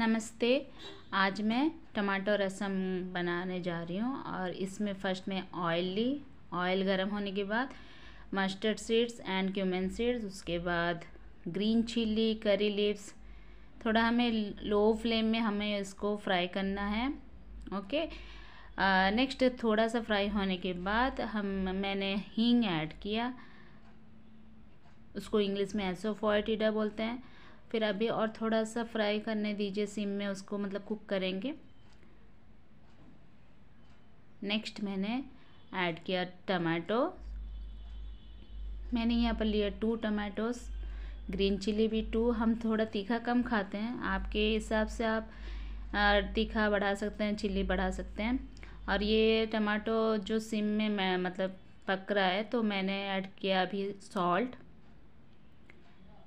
नमस्ते आज मैं टमाटो रसम बनाने जा रही हूँ और इसमें फ़र्स्ट मैं ऑयल ली ऑयल गर्म होने के बाद mustard seeds and cumin seeds उसके बाद ग्रीन चिल्ली करी लीव्स थोड़ा हमें लो फ्लेम में हमें इसको फ्राई करना है ओके नेक्स्ट थोड़ा सा फ्राई होने के बाद हम मैंने हींग ऐड किया उसको इंग्लिश में एसोफॉयटिडा बोलते हैं फिर अभी और थोड़ा सा फ्राई करने दीजिए सिम में उसको मतलब कुक करेंगे नेक्स्ट मैंने ऐड किया टमाटो मैंने यहाँ पर लिया टू टमाटोस ग्रीन चिली भी टू हम थोड़ा तीखा कम खाते हैं आपके हिसाब से आप तीखा बढ़ा सकते हैं चिल्ली बढ़ा सकते हैं और ये टमाटो जो सिम में मैं मतलब पक रहा है तो मैंने ऐड किया अभी सॉल्ट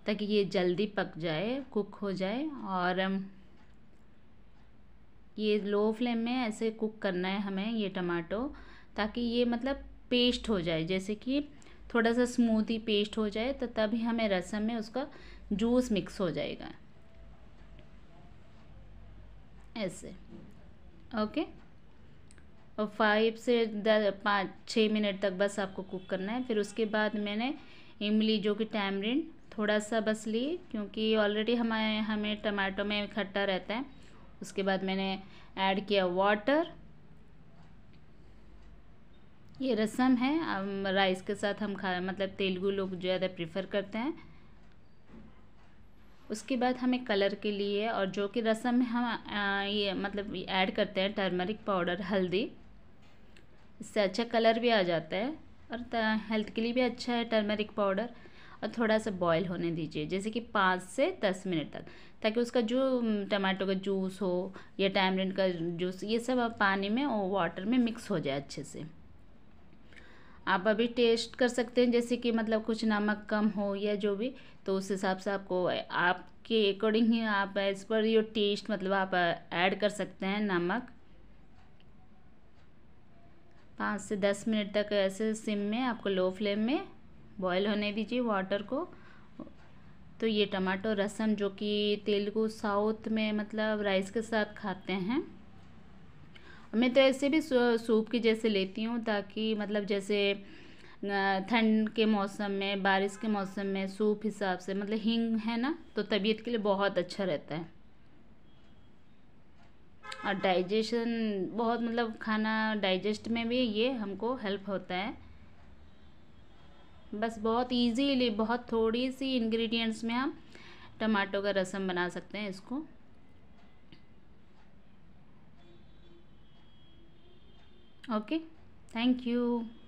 ताकि ये जल्दी पक जाए कुक हो जाए और um, ये लो फ्लेम में ऐसे कुक करना है हमें ये टमाटो ताकि ये मतलब पेस्ट हो जाए जैसे कि थोड़ा सा स्मूदी पेस्ट हो जाए तो तभी हमें रसम में उसका जूस मिक्स हो जाएगा ऐसे ओके और फाइव से दस पाँच छः मिनट तक बस आपको कुक करना है फिर उसके बाद मैंने इमली जो कि टैमरिन थोड़ा सा बस ली क्योंकि ऑलरेडी हमारे हमें टमाटो में खट्टा रहता है उसके बाद मैंने ऐड किया वाटर ये रसम है अब राइस के साथ हम खा मतलब तेलुगु लोग ज़्यादा प्रेफर करते हैं उसके बाद हमें कलर के लिए और जो कि रसम में हम आ, ये मतलब ऐड करते हैं टर्मरिक पाउडर हल्दी इससे अच्छा कलर भी आ जाता है और हेल्थ के लिए भी अच्छा है टर्मरिक पाउडर और थोड़ा सा बॉयल होने दीजिए जैसे कि पाँच से दस मिनट तक ताकि उसका जो टमाटो का जूस हो या टैमरिन का जूस ये सब आप पानी में और वाटर में मिक्स हो जाए अच्छे से आप अभी टेस्ट कर सकते हैं जैसे कि मतलब कुछ नमक कम हो या जो भी तो उस हिसाब से आपको आपके अकॉर्डिंग ही आप एज पर योर टेस्ट मतलब आप ऐड कर सकते हैं नमक पाँच से दस मिनट तक ऐसे सिम में आपको लो फ्लेम में बॉयल होने दीजिए वाटर को तो ये टमाटो रसम जो कि तेलुगु साउथ में मतलब राइस के साथ खाते हैं मैं तो ऐसे भी सूप की जैसे लेती हूँ ताकि मतलब जैसे ठंड के मौसम में बारिश के मौसम में सूप हिसाब से मतलब हिंग है ना तो तबीयत के लिए बहुत अच्छा रहता है और डाइजेशन बहुत मतलब खाना डाइजेस्ट में भी ये हमको हेल्प होता है बस बहुत ईजीली बहुत थोड़ी सी इंग्रेडिएंट्स में हम टमाटो का रसम बना सकते हैं इसको ओके थैंक यू